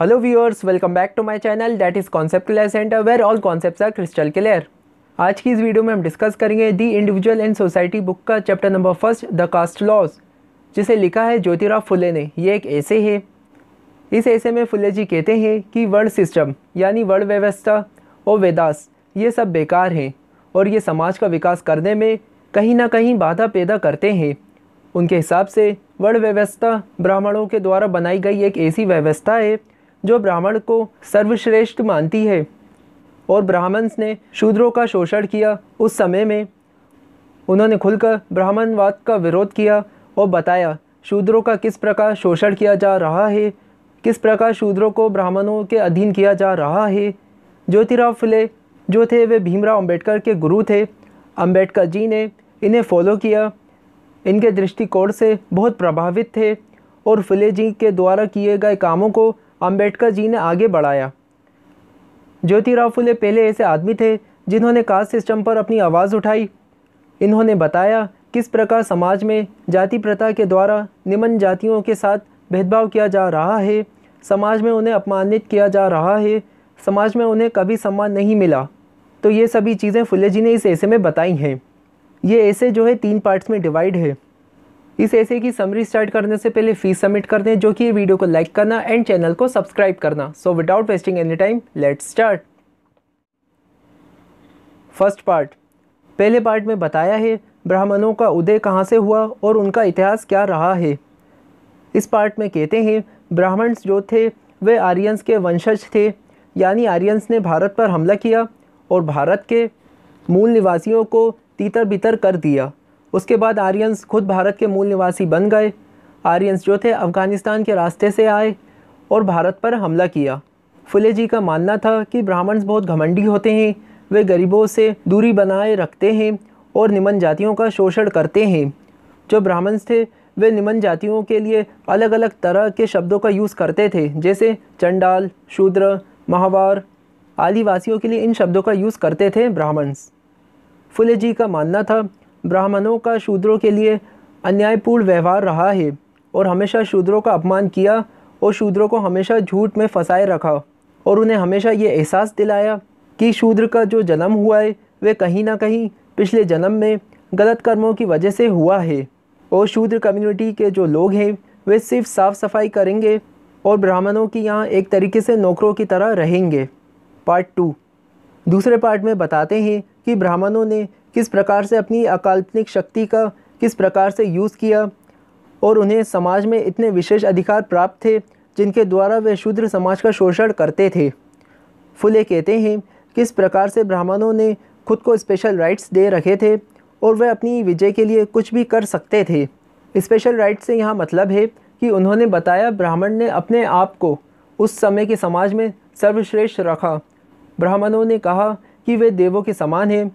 hello viewers welcome back to my channel that is concept clear centre where all concepts are crystal clear आज की इस video में हम discuss करेंगे the individual and society book का chapter number first the caste laws जिसे लिखा है ज्योतिराव फुले ने ये एक ऐसे है इस ऐसे में फुले जी कहते हैं कि वर्ल्ड सिस्टम यानी वर्ल्ड व्यवस्था और वेदास ये सब बेकार हैं और ये समाज का विकास करने में कहीं ना कहीं बाधा पैदा करते हैं उनके हिसाब से वर्ल्ड व्यवस्था ब्राह्मणों के द्वारा बनाई गई एक ऐसी व्यवस्था है जो ब्राह्मण को सर्वश्रेष्ठ मानती है और ब्राह्मण्स ने शूद्रों का शोषण किया उस समय में उन्होंने खुलकर ब्राह्मणवाद का विरोध किया और बताया शूद्रों का किस प्रकार शोषण किया जा रहा है किस प्रकार शूद्रों को ब्राह्मणों के अधीन किया जा रहा है ज्योतिराव फुले जो थे वे भीमराव अंबेडकर के गुरु थे अंबेडकर जी ने इन्हें फॉलो किया इनके दृष्टिकोण से बहुत प्रभावित थे और फुले जी के द्वारा किए गए कामों को अम्बेडकर जी ने आगे बढ़ाया ज्योतिराव फुले पहले ऐसे आदमी थे जिन्होंने कास्ट सिस्टम पर अपनी आवाज़ उठाई इन्होंने बताया किस प्रकार समाज में जाति प्रथा के द्वारा निम्न जातियों के साथ भेदभाव किया जा रहा है समाज में उन्हें अपमानित किया जा रहा है समाज में उन्हें कभी सम्मान नहीं मिला तो ये सभी चीज़ें फुले जी ने इस ऐसे में बताई हैं ये ऐसे जो है तीन पार्ट्स में डिवाइड है इस ऐसे की समरी स्टार्ट करने से पहले फीस सबमिट कर दें जो कि वीडियो को लाइक करना एंड चैनल को सब्सक्राइब करना so without wasting any time let start first part पहले पार्ट में बताया है ब्राह्मणों का उदय कहाँ से हुआ और उनका इतिहास क्या रहा है इस पार्ट में कहते हैं ब्राह्मण्स जो थे वे आर्यंस के वंशज थे यानी आर्यंस ने भारत पर हमला किया और भारत के मूल निवासियों को तीतर बितर कर दिया उसके बाद आर्यंस खुद भारत के मूल निवासी बन गए आर्यंस जो थे अफ़गानिस्तान के रास्ते से आए और भारत पर हमला किया फुले जी का मानना था कि ब्राह्मण्स बहुत घमंडी होते हैं वे गरीबों से दूरी बनाए रखते हैं और निमन जातियों का शोषण करते हैं जो ब्राह्मण्स थे वे निमन जातियों के लिए अलग अलग तरह के शब्दों का यूज़ करते थे जैसे चंडाल शूद्र महावार आदिवासियों के लिए इन शब्दों का यूज़ करते थे ब्राह्मण्स फुले जी का मानना था ब्राह्मणों का शूद्रों के लिए अन्यायपूर्ण व्यवहार रहा है और हमेशा शूद्रों का अपमान किया और शूद्रों को हमेशा झूठ में फंसाए रखा और उन्हें हमेशा ये एहसास दिलाया कि शूद्र का जो जन्म हुआ है वे कहीं ना कहीं पिछले जन्म में गलत कर्मों की वजह से हुआ है और शूद्र कम्युनिटी के जो लोग हैं वे सिर्फ साफ़ सफाई करेंगे और ब्राह्मणों की यहाँ एक तरीके से नौकरों की तरह रहेंगे पार्ट टू दूसरे पार्ट में बताते हैं कि ब्राह्मणों ने किस प्रकार से अपनी अकाल्पनिक शक्ति का किस प्रकार से यूज़ किया और उन्हें समाज में इतने विशेष अधिकार प्राप्त थे जिनके द्वारा वे शूद्र समाज का शोषण करते थे फुले कहते हैं किस प्रकार से ब्राह्मणों ने खुद को स्पेशल राइट्स दे रखे थे और वे अपनी विजय के लिए कुछ भी कर सकते थे स्पेशल राइट से यहाँ मतलब है कि उन्होंने बताया ब्राह्मण ने अपने आप को उस समय के समाज में सर्वश्रेष्ठ रखा ब्राह्मणों ने कहा कि वे देवों के समान हैं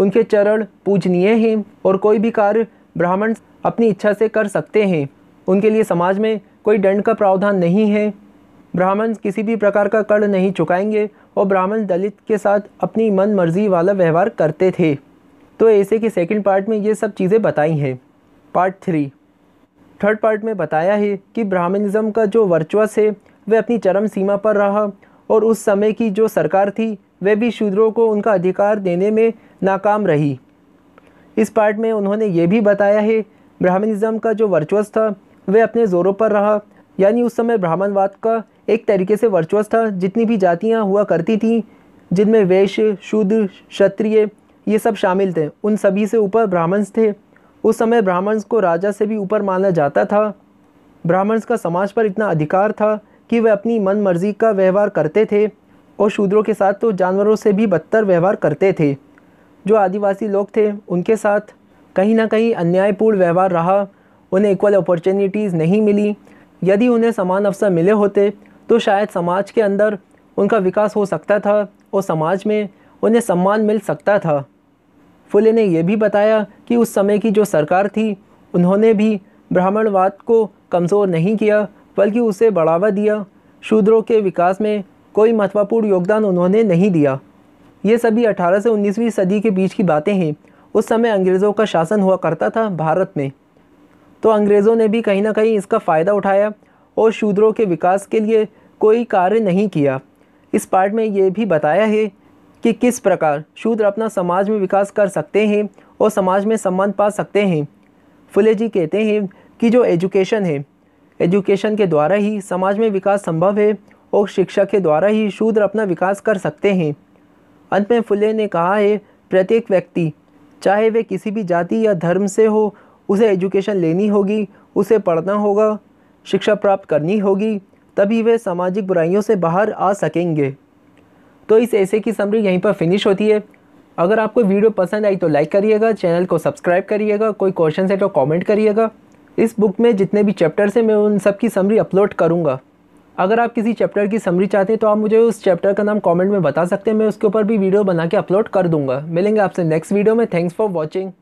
उनके चरण पूजनीय हैं और कोई भी कार्य ब्राह्मण अपनी इच्छा से कर सकते हैं उनके लिए समाज में कोई दंड का प्रावधान नहीं है ब्राह्मण किसी भी प्रकार का कर नहीं चुकाएंगे और ब्राह्मण दलित के साथ अपनी मन मर्जी वाला व्यवहार करते थे तो ऐसे के सेकंड पार्ट में ये सब चीज़ें बताई हैं पार्ट थ्री थर्ड पार्ट में बताया है कि ब्राह्मणिज़म का जो वर्चुअस है वह अपनी चरम सीमा पर रहा और उस समय की जो सरकार थी वह भी शूद्रों को उनका अधिकार देने में नाकाम रही इस पार्ट में उन्होंने ये भी बताया है ब्राह्मणिज़म का जो वर्चुअस था वह अपने ज़ोरों पर रहा यानी उस समय ब्राह्मणवाद का एक तरीके से वर्चुअस था जितनी भी जातियाँ हुआ करती थीं जिनमें वैश्य शूद्र क्षत्रिय ये सब शामिल थे उन सभी से ऊपर ब्राह्मण्स थे उस समय ब्राह्मण्स को राजा से भी ऊपर माना जाता था ब्राह्मण्स का समाज पर इतना अधिकार था कि वे अपनी मन मर्जी का व्यवहार करते थे और शूद्रों के साथ तो जानवरों से भी बदतर व्यवहार करते थे जो आदिवासी लोग थे उनके साथ कहीं ना कहीं अन्यायपूर्ण व्यवहार रहा उन्हें इक्वल अपॉर्चुनिटीज़ नहीं मिली यदि उन्हें समान अवसर मिले होते तो शायद समाज के अंदर उनका विकास हो सकता था और समाज में उन्हें सम्मान मिल सकता था फुले ने यह भी बताया कि उस समय की जो सरकार थी उन्होंने भी ब्राह्मणवाद को कमज़ोर नहीं किया बल्कि उसे बढ़ावा दिया शूद्रों के विकास में कोई महत्वपूर्ण योगदान उन्होंने नहीं दिया ये सभी 18 से 19वीं सदी के बीच की बातें हैं उस समय अंग्रेज़ों का शासन हुआ करता था भारत में तो अंग्रेज़ों ने भी कहीं ना कहीं इसका फ़ायदा उठाया और शूद्रों के विकास के लिए कोई कार्य नहीं किया इस पार्ट में ये भी बताया है कि किस प्रकार शूद्र अपना समाज में विकास कर सकते हैं और समाज में सम्मान पा सकते हैं फुले जी कहते हैं कि जो एजुकेशन है एजुकेशन के द्वारा ही समाज में विकास संभव है और शिक्षा के द्वारा ही शूद्र अपना विकास कर सकते हैं अंत में फुले ने कहा है प्रत्येक व्यक्ति चाहे वे किसी भी जाति या धर्म से हो उसे एजुकेशन लेनी होगी उसे पढ़ना होगा शिक्षा प्राप्त करनी होगी तभी वे सामाजिक बुराइयों से बाहर आ सकेंगे तो इस ऐसे की समरी यहीं पर फिनिश होती है अगर आपको वीडियो पसंद आई तो लाइक करिएगा चैनल को सब्सक्राइब करिएगा कोई क्वेश्चन है तो कमेंट करिएगा इस बुक में जितने भी चैप्टर्स हैं मैं उन सब की समरी अपलोड करूँगा अगर आप किसी चैप्टर की समरी चाहते हैं तो आप मुझे उस चैप्टर का नाम कमेंट में बता सकते हैं मैं उसके ऊपर भी वीडियो बना के अपलोड कर दूंगा मिलेंगे आपसे नेक्स्ट वीडियो में थैंक्स फॉर वॉचिंग